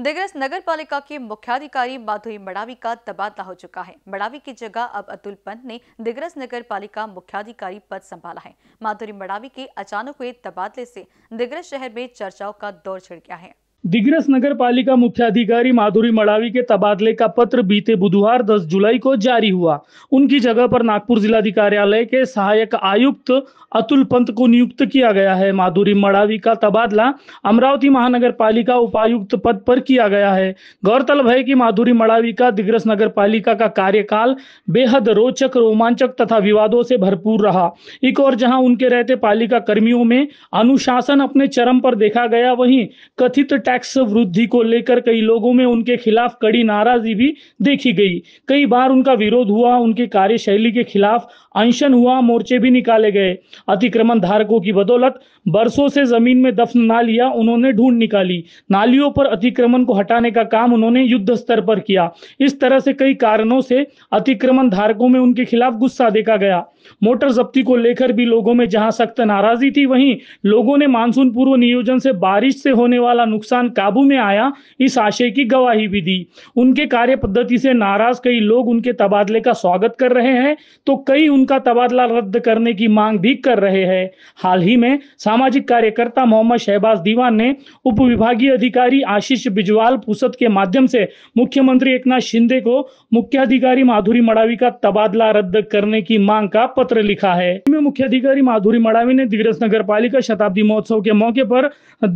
दिग्रस नगर पालिका के मुख्याधिकारी माधुरी मड़ावी का तबादला हो चुका है मड़ावी की जगह अब अतुल पंत ने दिग्रस नगर पालिका मुख्याधिकारी पद संभाला है माधुरी मड़ावी के अचानक हुए तबादले से दिग्रस शहर में चर्चाओं का दौर छिड़ गया है दिग्रस नगर पालिका मुख्याधिकारी माधुरी मड़ावी के तबादले का पत्र बीते बुधवार 10 जुलाई को जारी हुआ उनकी जगह पर नागपुर जिलाधिकारी कार्यालय के सहायक आयुक्त अतुल पंत को नियुक्त किया गया है माधुरी मड़ावी का तबादला अमरावती महानगर पालिका उपायुक्त पद पर किया गया है गौरतलब है कि माधुरी मड़ावी का दिग्रस नगर पालिका का कार्यकाल बेहद रोचक रोमांचक तथा विवादों से भरपूर रहा एक और जहां उनके रहते पालिका कर्मियों में अनुशासन अपने चरम पर देखा गया वहीं कथित टैक्स वृद्धि को लेकर कई लोगों में उनके खिलाफ कड़ी नाराजगी भी देखी गई कई बार उनका विरोध हुआ उनकी कार्यशैली के खिलाफ अनशन हुआ मोर्चे भी निकाले गए अतिक्रमण धारकों की बदौलत बरसों से जमीन में दफन ना लिया उन्होंने ढूंढ निकाली नालियों पर अतिक्रमण को हटाने का काम उन्होंने युद्ध स्तर पर किया इस तरह से कई कारणों से अतिक्रमण धारकों में उनके खिलाफ गुस्सा देखा गया मोटर जब्ती को लेकर भी लोगों में जहां सख्त नाराजगी थी वहीं लोगों ने मानसून पूर्व नियोजन से बारिश से होने वाला नुकसान काबू में आया इस आशय की गवाही भी दी उनके कार्य पद्धति से नाराज कई लोग उनके तबादले का स्वागत कर रहे हैं तो कई उन उनका तबादला रद्द करने की मांग भी कर रहे हैं हाल ही में सामाजिक कार्यकर्ता मोहम्मद शहबाज दीवान ने उप विभागीय अधिकारी आशीष बिजवाल पुसत के माध्यम से मुख्यमंत्री एक शिंदे को मुख्याधिकारी माधुरी मड़ावी का तबादला रद्द करने की मांग का पत्र लिखा है मुख्याधिकारी माधुरी मड़ावी ने दिग्रस नगर पालिका शताब्दी महोत्सव के मौके पर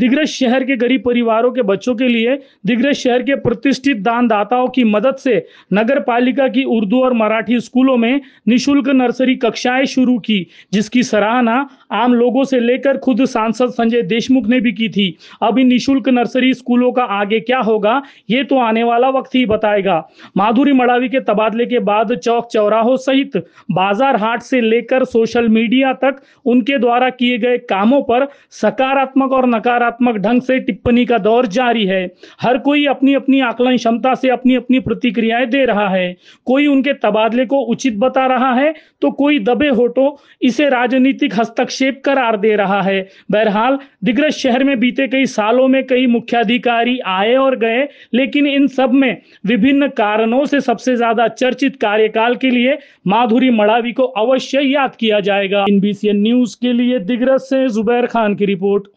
दिग्रस शहर के गरीब परिवारों के बच्चों के लिए दिग्रस शहर के प्रतिष्ठित दानदाताओं की मदद से नगर पालिका की उर्दू और मराठी स्कूलों में निःशुल्क नर्सरी नर्सरी कक्षाएं शुरू की जिसकी सराहना आम लोगों से लेकर खुद सांसद संजय देशमुख ने भी की थी अब इन निःशुल्क नर्सरी स्कूलों का आगे क्या होगा ये तो आने वाला वक्त ही बताएगा माधुरी मड़ावी के तबादले के बाद चौक चौराहों सहित बाजार हाट से लेकर सोशल मीडिया तक उनके द्वारा किए गए कामों पर सकारात्मक और नकारात्मक ढंग से टिप्पणी का दौर जारी है हर कोई अपनी अपनी आकलन क्षमता से अपनी अपनी प्रतिक्रियाएं दे रहा है कोई उनके तबादले को उचित बता रहा है तो कोई दबे होटो इसे राजनीतिक हस्तक्षेप हस्तक्षेप करार दे रहा है बहरहाल दिग्रज शहर में बीते कई सालों में कई मुख्याधिकारी आए और गए लेकिन इन सब में विभिन्न कारणों से सबसे ज्यादा चर्चित कार्यकाल के लिए माधुरी मड़ावी को अवश्य याद किया जाएगा इन बीसीएन न्यूज के लिए दिग्रज से जुबैर खान की रिपोर्ट